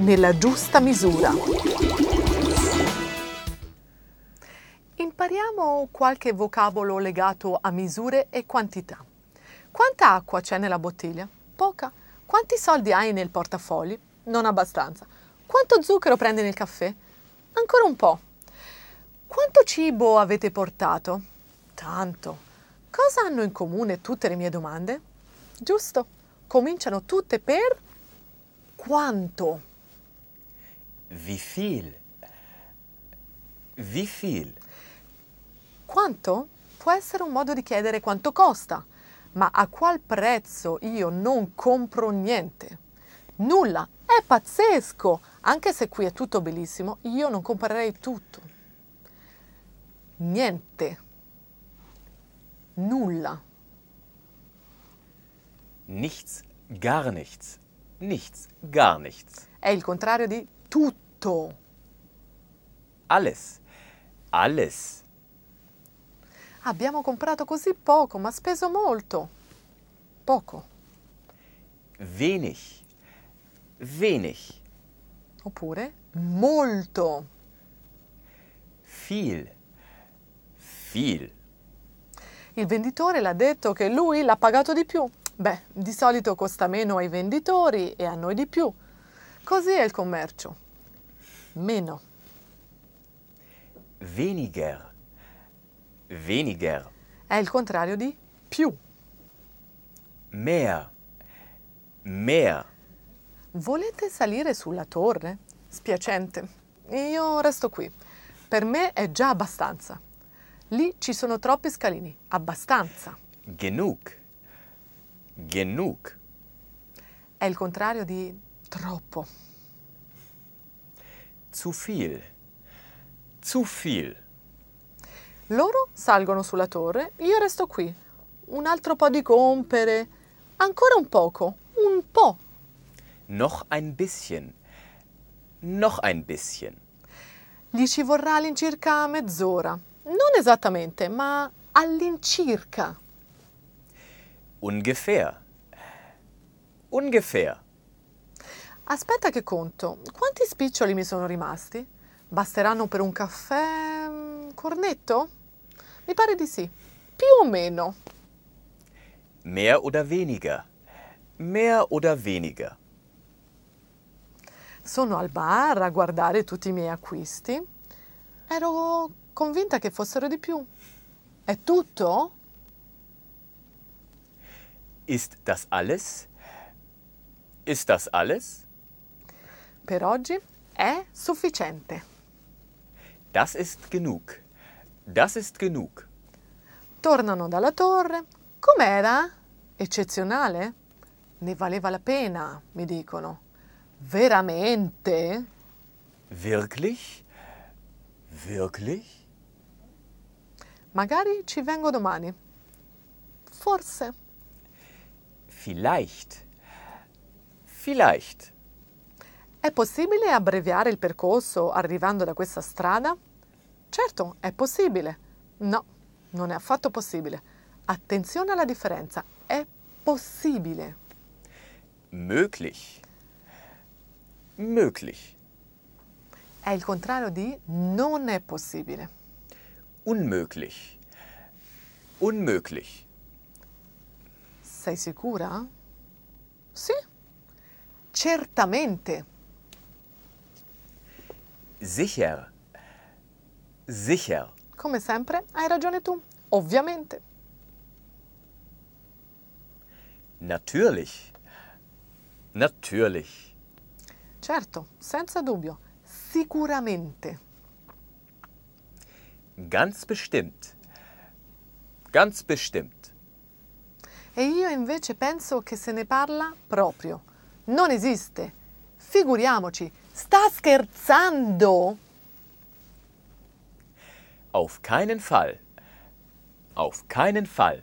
nella giusta misura. Impariamo qualche vocabolo legato a misure e quantità. Quanta acqua c'è nella bottiglia? Poca. Quanti soldi hai nel portafogli? Non abbastanza. Quanto zucchero prendi nel caffè? Ancora un po'. Quanto cibo avete portato? Tanto. Cosa hanno in comune tutte le mie domande? Giusto, cominciano tutte per quanto. Wie viel? Wie viel? Quanto? Può essere un modo di chiedere quanto costa, ma a qual prezzo io non compro niente? Nulla, è pazzesco! Anche se qui è tutto bellissimo, io non comprerei tutto. Niente. Nulla. Nichts, gar nichts. Nichts, gar nichts. È il contrario di tutto. Alles. Alles. Abbiamo comprato così poco, ma speso molto. Poco. Wenig. Wenig. Oppure molto. Viel. Viel. Il venditore l'ha detto che lui l'ha pagato di più. Beh, di solito costa meno ai venditori e a noi di più. Così è il commercio. Meno. Weniger. Weniger. È il contrario di più. Mehr. Mehr. Volete salire sulla torre? Spiacente. Io resto qui. Per me è già abbastanza. Lì ci sono troppi scalini. Abbastanza. Genug. Genug. È il contrario di Troppo. Zu viel. Zu viel. Loro salgono sulla torre, io resto qui. Un altro po' di compere. Ancora un poco. Un po'. Noch ein bisschen. Noch ein bisschen. Gli ci vorrà all'incirca mezz'ora. Non esattamente, ma all'incirca. Ungefähr. Ungefähr. Aspetta che conto, quanti spiccioli mi sono rimasti? Basteranno per un caffè... Mm, cornetto? Mi pare di sì. Più o meno. Mehr oder weniger. Mehr oder weniger. Sono al bar a guardare tutti i miei acquisti. Ero convinta che fossero di più. È tutto? Ist das alles? Ist das alles? per oggi è sufficiente. Das ist genug. Das ist genug. Tornano dalla torre. Com'era? Eccezionale? Ne valeva la pena, mi dicono. Veramente? Wirklich? Wirklich? Magari ci vengo domani. Forse. Vielleicht. Vielleicht. È possibile abbreviare il percorso arrivando da questa strada? Certo, è possibile. No, non è affatto possibile. Attenzione alla differenza. È possibile. Möglich. Möglich. È il contrario di non è possibile. Unmöglich. Unmöglich. Sei sicura? Sì. Certamente. Sicher. Sicher. Come sempre, hai ragione tu, ovviamente. Natürlich. Natürlich. Certo, senza dubbio, sicuramente. Ganz bestimmt. Ganz bestimmt. E io invece penso che se ne parla proprio. Non esiste. Figuriamoci, Sta scherzando? Auf keinen Fall. Auf keinen Fall.